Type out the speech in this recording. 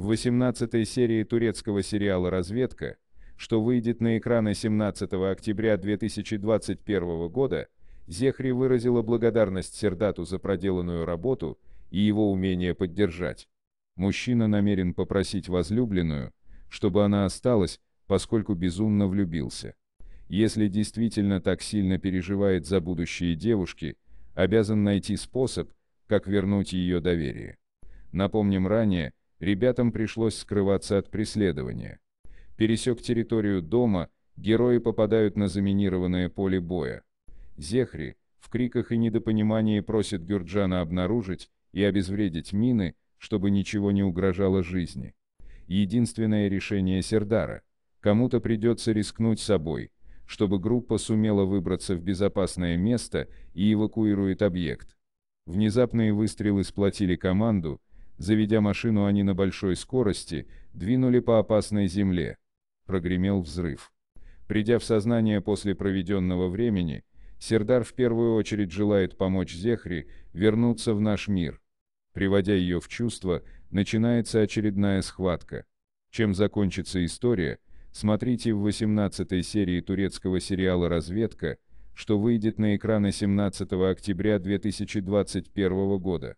В 18 серии турецкого сериала «Разведка», что выйдет на экраны 17 октября 2021 года, Зехри выразила благодарность Сердату за проделанную работу и его умение поддержать. Мужчина намерен попросить возлюбленную, чтобы она осталась, поскольку безумно влюбился. Если действительно так сильно переживает за будущие девушки, обязан найти способ, как вернуть ее доверие. Напомним ранее, Ребятам пришлось скрываться от преследования. Пересек территорию дома, герои попадают на заминированное поле боя. Зехри, в криках и недопонимании просит Гюрджана обнаружить и обезвредить мины, чтобы ничего не угрожало жизни. Единственное решение Сердара. Кому-то придется рискнуть собой, чтобы группа сумела выбраться в безопасное место и эвакуирует объект. Внезапные выстрелы сплотили команду, Заведя машину, они на большой скорости двинули по опасной земле. Прогремел взрыв. Придя в сознание после проведенного времени, Сердар в первую очередь желает помочь Зехре вернуться в наш мир. Приводя ее в чувство, начинается очередная схватка. Чем закончится история, смотрите в 18 серии турецкого сериала «Разведка», что выйдет на экраны 17 октября 2021 года.